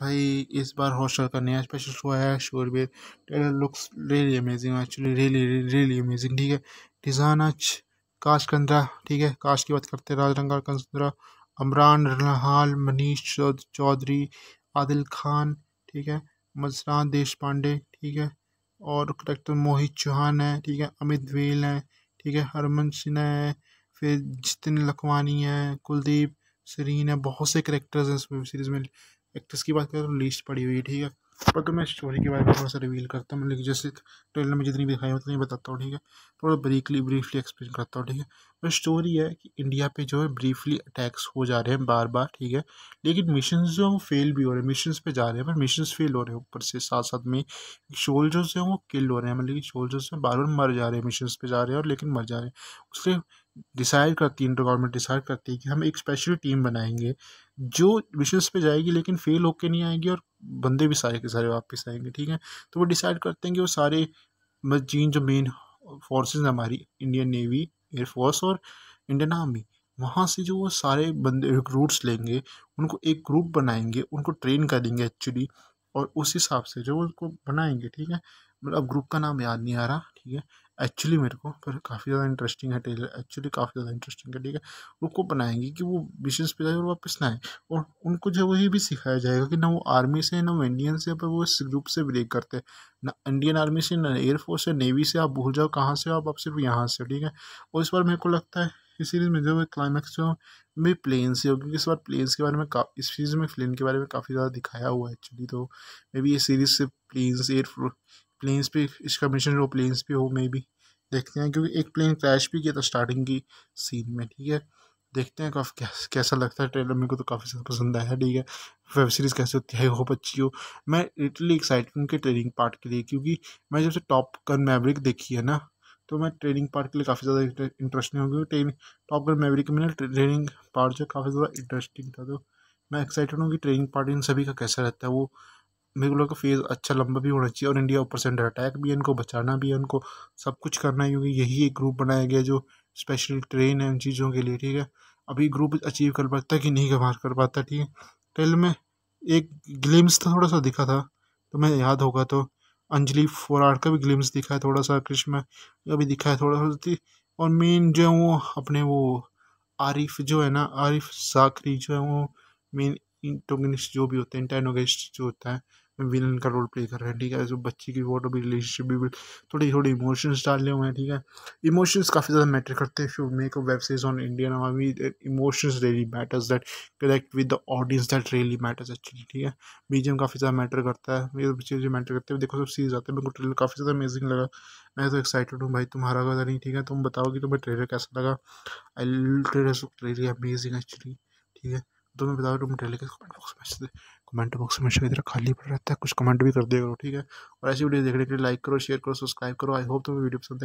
भाई इस बार हॉस्टल का नया स्पेशल शो आया है Shoorveer trailer looks really amazing actually really really amazing ठीक है डिज़ाइन आज काश कंद्रा ठीक है काश की बात करते हैं राजरंगा कंद्रा अमरान रनहाल मनीष चौधरी आदिल खान ठीक है मजरान देश पांडे ठीक है और करेक्टर मोहित चौहान है ठीक है अमित वेल हैं ठीक है हरमन सिन्हा है फिर जितिन लखवानी है कुलदीप सरीन है बहुत से करेक्टर्स हैं इस वेब सीरीज़ में एक्ट्रेस तो की बात करें तो लिस्ट पड़ी हुई है ठीक है पर तो मैं स्टोरी के बारे में थोड़ा सा रिवील करता हूँ मैंने मतलब जैसे ट्रेलर में जितनी भी दिखाई उतनी बताता हूँ ठीक है थोड़ा ब्रीकली ब्रीफली एक्सप्लेन करता हूँ ठीक है स्टोरी है कि इंडिया पे जो है ब्रीफली अटैक्स हो जा रहे हैं बार बार ठीक है लेकिन मिशन जो है वो फेल भी हो रहे हैं मिशन पे जा रहे हैं पर मिशन फेल हो रहे हैं ऊपर से साथ साथ में सोल्जर्स हैं वो किल हो रहे हैं मतलब कि सोल्जर्स हैं बार बार मर जा रहे हैं मिशन पे जा रहे हैं और लेकिन मर जा रहे हैं उससे डिसाइड करती है इंडिया गवर्नमेंट डिसाइड करती है कि हम एक स्पेशल टीम बनाएंगे जो मिशन पे जाएगी लेकिन फेल होके नहीं आएगी और बंदे भी सारे के सारे वापस आएंगे ठीक है तो वो डिसाइड करते हैं कि वो सारे मजीन मतलब, जो मेन फोर्सेज हमारी इंडियन नेवी एयरफोर्स और इंडियन आर्मी वहाँ से जो वो सारे बंदे रिक्रूट्स लेंगे उनको एक ग्रुप बनाएंगे उनको ट्रेन करेंगे एक्चुअली और उस हिसाब से जो उनको बनाएंगे ठीक है मतलब अब ग्रुप का नाम याद नहीं आ रहा ठीक है एक्चुअली मेरे को पर काफ़ी ज़्यादा इंटरेस्टिंग है टेलर एक्चुअली काफ़ी ज़्यादा इंटरेस्टिंग है ठीक है उनको बनाएंगे कि वो मिशन पे जाए और वापस ना आए और उनको जो वही भी सिखाया जाएगा कि ना वो आर्मी से ना वो इंडियन से पर वो इस ग्रुप से ब्रेक करते हैं ना इंडियन आर्मी से ना एयरफोर्स से नेवी से आप भूल जाओ कहाँ से आप आप सिर्फ यहाँ से ठीक है और इस बार मेरे को लगता है इस सीरीज़ में जो है क्लाइमैक्स जो भी प्लेन से हो क्योंकि इस बार प्लेन्स के बारे में का इस सीरीज़ में प्लेन के बारे में काफ़ी ज़्यादा दिखाया हुआ है एक्चुअली तो मे बी ये सीरीज़ से प्लेन्स एयर प्लेन्स पे इसका मिशन वो प्लेन्स पे हो मे बी देखते हैं क्योंकि एक प्लेन क्रैश भी किया था स्टार्टिंग की सीन में ठीक है देखते हैं काफ़ी क्या, कैसा लगता है ट्रेलर मेरे को तो काफ़ी ज़्यादा पसंद आया ठीक है वेब सीरीज़ कैसे होती है होप अच्छी हो मैं इटली एक्साइटेड हूँ कि ट्रेनिंग पार्ट के लिए क्योंकि मैं जब से टॉप गन मैब्रिक देखी है ना तो मैं ट्रेनिंग पार्ट के लिए काफ़ी ज़्यादा इंटरेस्टिंग हो गया ट्रेनिंग टॉप गन मैब्रिक में ना ट्रेनिंग पार्ट जो काफ़ी ज़्यादा इंटरेस्टिंग था तो मैं एक्साइटेड हूँ कि ट्रेनिंग पार्ट इन सभी का कैसा रहता है वो रेगुलर का फेस अच्छा लंबा भी होना चाहिए और इंडिया ऊपर से अंडर अटैक भी है इनको बचाना भी है उनको सब कुछ करना है क्योंकि यही एक ग्रुप बनाया गया जो स्पेशल ट्रेन है उन चीज़ों के लिए ठीक है अभी ग्रुप अचीव कर पाता है कि नहीं कमार कर पाता ठीक है ट्रेल में एक ग्लिम्स था थोड़ा सा दिखा था तो मैं याद होगा तो अंजलि फोराट का भी ग्लिम्स दिखा है थोड़ा सा कृष्ण का भी दिखा है थोड़ा सा और मेन जो है वो अपने वो आरिफ जो है ना आरिफ साखरी जो है वो मेन इंटोगिस्ट जो भी होते हैं टेनोगेस्ट जो होता है विलन का रोल प्ले कर रहा है ठीक है जो बच्चे की फोटो भी रिलेशनशिप भी थोड़ी थोड़ी इमोशंस डाले हुए हैं ठीक है इमोशंस काफ़ी ज़्यादा मैटर करते हैं show make web series on Indian army emotions really matters that connect with the audience that really matters actually ठीक है बीजीएम काफ़ी ज़्यादा मैटर करता है ये जो मैटर करते हैं देखो सब सीरीज आते हैं मेरे को ट्रेलर काफ़ी ज़्यादा अमेजिंग लगा मैं तो एक्साइटेड हूँ भाई तुम्हारा पता नहीं ठीक है तुम बताओगे तुम्हें ट्रेलर कैसा लगा आई ट्रेलर ट्रेलर अमेजिंग एक्चुअली ठीक है तो तुम्हें बताओ तुम ट्रेलर कैसे कमेंट बॉक्स में कमेंट बॉक्स हमेशा इधर खाली पड़ रहता है कुछ कमेंट भी कर देगा ठीक है और ऐसी वीडियो देखने के लिए लाइक करो शेयर करो सब्सक्राइब करो आई होप तुम्हें वीडियो पसंद आई